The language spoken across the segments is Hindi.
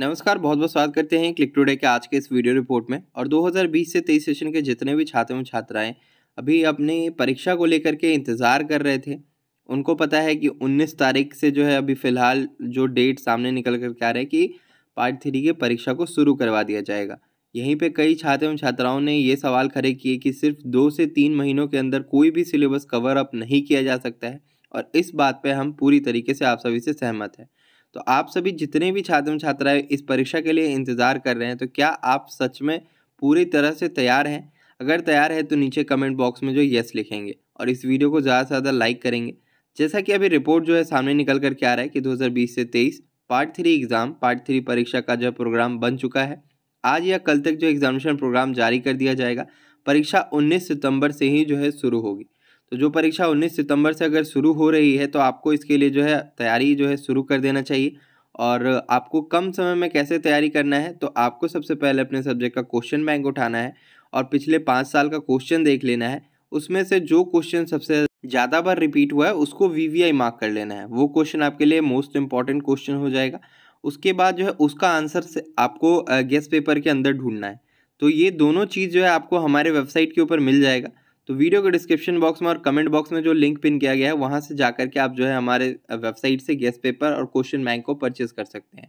नमस्कार बहुत बहुत स्वागत करते हैं क्लिक टुडे के आज के इस वीडियो रिपोर्ट में और 2020 से 23 सेशन के जितने भी छात्र एवं छात्राएं अभी अपनी परीक्षा को लेकर के इंतज़ार कर रहे थे उनको पता है कि 19 तारीख से जो है अभी फ़िलहाल जो डेट सामने निकल कर आ रहा है कि पार्ट थ्री की परीक्षा को शुरू करवा दिया जाएगा यहीं पर कई छात्र एवं छात्राओं ने ये सवाल खड़े किए कि सिर्फ दो से तीन महीनों के अंदर कोई भी सिलेबस कवर अप नहीं किया जा सकता है और इस बात पर हम पूरी तरीके से आप सभी से सहमत हैं तो आप सभी जितने भी छात्र छात्राएं इस परीक्षा के लिए इंतज़ार कर रहे हैं तो क्या आप सच में पूरी तरह से तैयार हैं अगर तैयार है तो नीचे कमेंट बॉक्स में जो येस लिखेंगे और इस वीडियो को ज़्यादा से ज़्यादा लाइक करेंगे जैसा कि अभी रिपोर्ट जो है सामने निकल कर के आ रहा है कि 2020 से 23 part three exam part three परीक्षा का जो प्रोग्राम बन चुका है आज या कल तक जो एग्जामिनेशन प्रोग्राम जारी कर दिया जाएगा परीक्षा 19 सितंबर से ही जो है शुरू होगी तो जो परीक्षा 19 सितंबर से अगर शुरू हो रही है तो आपको इसके लिए जो है तैयारी जो है शुरू कर देना चाहिए और आपको कम समय में कैसे तैयारी करना है तो आपको सबसे पहले अपने सब्जेक्ट का क्वेश्चन बैंक उठाना है और पिछले पाँच साल का क्वेश्चन देख लेना है उसमें से जो क्वेश्चन सबसे ज़्यादा बार रिपीट हुआ है उसको वी वी आई मार्क कर लेना है वो क्वेश्चन आपके लिए मोस्ट इंपॉर्टेंट क्वेश्चन हो जाएगा उसके बाद जो है उसका आंसर से आपको गेस्ट पेपर के अंदर ढूंढना है तो ये दोनों चीज़ जो है आपको हमारे वेबसाइट के ऊपर मिल जाएगा तो वीडियो के डिस्क्रिप्शन बॉक्स में और कमेंट बॉक्स में जो लिंक पिन किया गया है वहाँ से जा करके आप जो है हमारे वेबसाइट से गेस्ट पेपर और क्वेश्चन बैंक को परचेज कर सकते हैं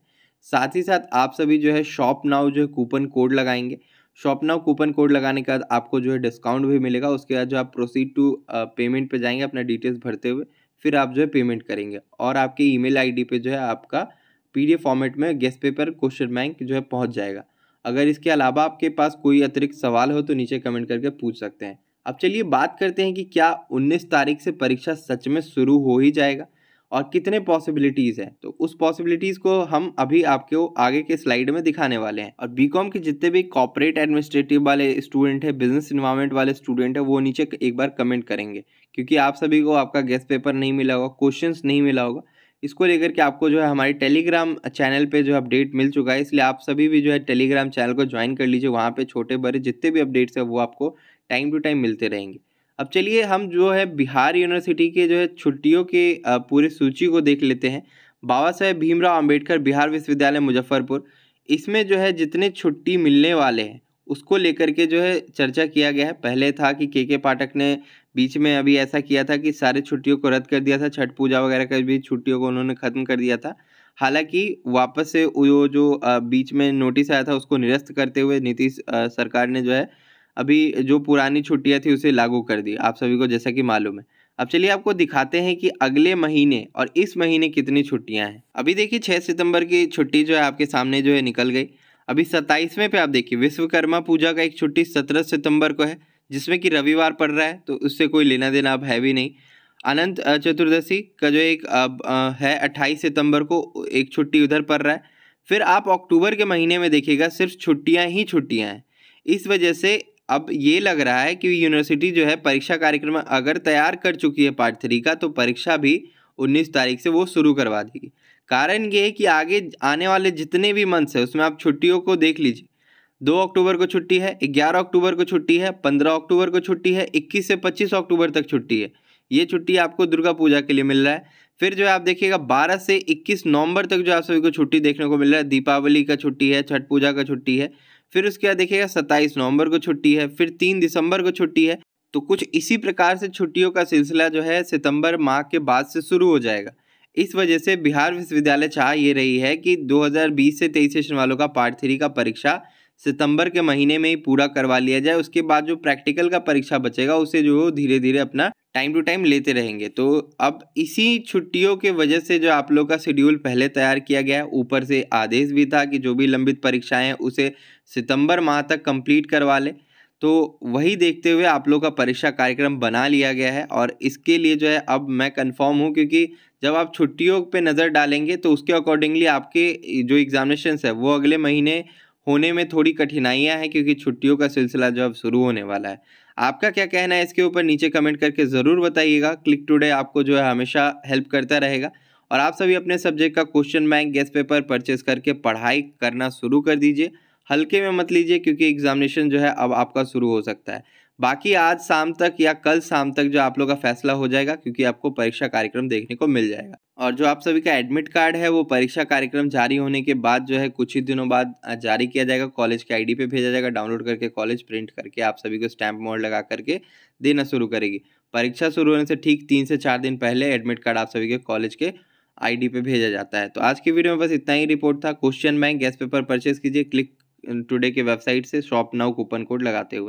साथ ही साथ आप सभी जो है शॉप नाउ जो है कूपन कोड लगाएंगे शॉप नाउ कूपन कोड लगाने के बाद आपको जो है डिस्काउंट भी मिलेगा उसके बाद जो आप प्रोसीड टू पेमेंट पे जाएंगे अपना डिटेल्स भरते हुए फिर आप जो है पेमेंट करेंगे और आपके ईमेल आईडी पे जो है आपका पीडीएफ फॉर्मेट में गेस्ट पेपर क्वेश्चन बैंक जो है पहुँच जाएगा अगर इसके अलावा आपके पास कोई अतिरिक्त सवाल हो तो नीचे कमेंट करके पूछ सकते हैं अब चलिए बात करते हैं कि क्या 19 तारीख से परीक्षा सच में शुरू हो ही जाएगा और कितने पॉसिबिलिटीज़ हैं तो उस पॉसिबिलिटीज़ को हम अभी आपके आगे के स्लाइड में दिखाने वाले हैं और बीकॉम के जितने भी कॉपरेट एडमिनिस्ट्रेटिव वाले स्टूडेंट हैं बिजनेस इन्वायरमेंट वाले स्टूडेंट हैं वो नीचे एक बार कमेंट करेंगे क्योंकि आप सभी को आपका गेस्ट पेपर नहीं मिला होगा क्वेश्चन नहीं मिला होगा इसको लेकर के आपको जो है हमारे टेलीग्राम चैनल पे जो अपडेट मिल चुका है इसलिए आप सभी भी जो है टेलीग्राम चैनल को ज्वाइन कर लीजिए वहाँ पे छोटे बड़े जितने भी अपडेट्स हैं वो आपको टाइम टू टाइम मिलते रहेंगे अब चलिए हम जो है बिहार यूनिवर्सिटी के जो है छुट्टियों के पूरे सूची को देख लेते हैं बाबा साहेब भीमराव अम्बेडकर बिहार विश्वविद्यालय मुजफ्फरपुर इसमें जो है जितने छुट्टी मिलने वाले हैं उसको लेकर के जो है चर्चा किया गया है पहले था कि के के पाठक ने बीच में अभी ऐसा किया था कि सारे छुट्टियों को रद्द कर दिया था छठ पूजा वगैरह का भी छुट्टियों को उन्होंने ख़त्म कर दिया था हालांकि वापस से वो जो बीच में नोटिस आया था उसको निरस्त करते हुए नीतीश सरकार ने जो है अभी जो पुरानी छुट्टियाँ थी उसे लागू कर दी आप सभी को जैसा कि मालूम है अब चलिए आपको दिखाते हैं कि अगले महीने और इस महीने कितनी छुट्टियां हैं अभी देखिए छः सितंबर की छुट्टी जो है आपके सामने जो है निकल गई अभी सत्ताईसवें पे आप देखिए विश्वकर्मा पूजा का एक छुट्टी सत्रह सितंबर को है जिसमें कि रविवार पड़ रहा है तो उससे कोई लेना देना अब है भी नहीं अनंत चतुर्दशी का जो एक अब है अट्ठाईस सितंबर को एक छुट्टी उधर पड़ रहा है फिर आप अक्टूबर के महीने में देखिएगा सिर्फ छुट्टियाँ ही छुट्टियाँ हैं इस वजह से अब ये लग रहा है कि यूनिवर्सिटी जो है परीक्षा कार्यक्रम अगर तैयार कर चुकी है पार्ट थ्री का तो परीक्षा भी उन्नीस तारीख से वो शुरू करवा देगी कारण ये है कि आगे आने वाले जितने भी मंथ्स हैं उसमें आप छुट्टियों को देख लीजिए दो अक्टूबर को छुट्टी है ग्यारह अक्टूबर को छुट्टी है पंद्रह अक्टूबर को छुट्टी है इक्कीस से पच्चीस अक्टूबर तक छुट्टी है ये छुट्टी आपको दुर्गा पूजा के लिए मिल रहा है फिर जो है आप देखिएगा बारह से इक्कीस नवंबर तक जो आप सभी को छुट्टी देखने को मिल रहा है दीपावली का छुट्टी है छठ पूजा का छुट्टी है फिर उसके बाद देखिएगा सत्ताईस नवंबर को छुट्टी है फिर तीन दिसंबर को छुट्टी है तो कुछ इसी प्रकार से छुट्टियों का सिलसिला जो है सितंबर माह के बाद से शुरू हो जाएगा इस वजह से बिहार विश्वविद्यालय चाह ये रही है कि 2020 से तेईस सेशन वालों का पार्ट थ्री का परीक्षा सितंबर के महीने में ही पूरा करवा लिया जाए उसके बाद जो प्रैक्टिकल का परीक्षा बचेगा उसे जो धीरे धीरे अपना टाइम टू टाइम लेते रहेंगे तो अब इसी छुट्टियों के वजह से जो आप लोग का शेड्यूल पहले तैयार किया गया है ऊपर से आदेश भी था कि जो भी लंबित परीक्षाएं उसे सितंबर माह तक कंप्लीट करवा लें तो वही देखते हुए आप लोग का परीक्षा कार्यक्रम बना लिया गया है और इसके लिए जो है अब मैं कंफर्म हूँ क्योंकि जब आप छुट्टियों पे नज़र डालेंगे तो उसके अकॉर्डिंगली आपके जो एग्जामिनेशन है वो अगले महीने होने में थोड़ी कठिनाइयां हैं क्योंकि छुट्टियों का सिलसिला जो अब शुरू होने वाला है आपका क्या कहना है इसके ऊपर नीचे कमेंट करके ज़रूर बताइएगा क्लिक टुडे आपको जो है हमेशा हेल्प करता रहेगा और आप सभी अपने सब्जेक्ट का question bank guess paper purchase करके पढ़ाई करना शुरू कर दीजिए हल्के में मत लीजिए क्योंकि एग्जामिनेशन जो है अब आपका शुरू हो सकता है बाकी आज शाम तक या कल शाम तक जो आप लोग का फैसला हो जाएगा क्योंकि आपको परीक्षा कार्यक्रम देखने को मिल जाएगा और जो आप सभी का एडमिट कार्ड है वो परीक्षा कार्यक्रम जारी होने के बाद जो है कुछ ही दिनों बाद जारी किया जाएगा कॉलेज के आईडी पे भेजा जाएगा डाउनलोड करके कॉलेज प्रिंट करके आप सभी को स्टैंप मोड़ लगा करके देना शुरू करेगी परीक्षा शुरू होने से ठीक तीन से चार दिन पहले एडमिट कार्ड आप सभी के कॉलेज के आई पे भेजा जाता है तो आज की वीडियो में बस इतना ही रिपोर्ट था question bank guess paper purchase कीजिए क्लिक टूडे के वेबसाइट से शॉप नाउ कूपन कोड लगाते हुए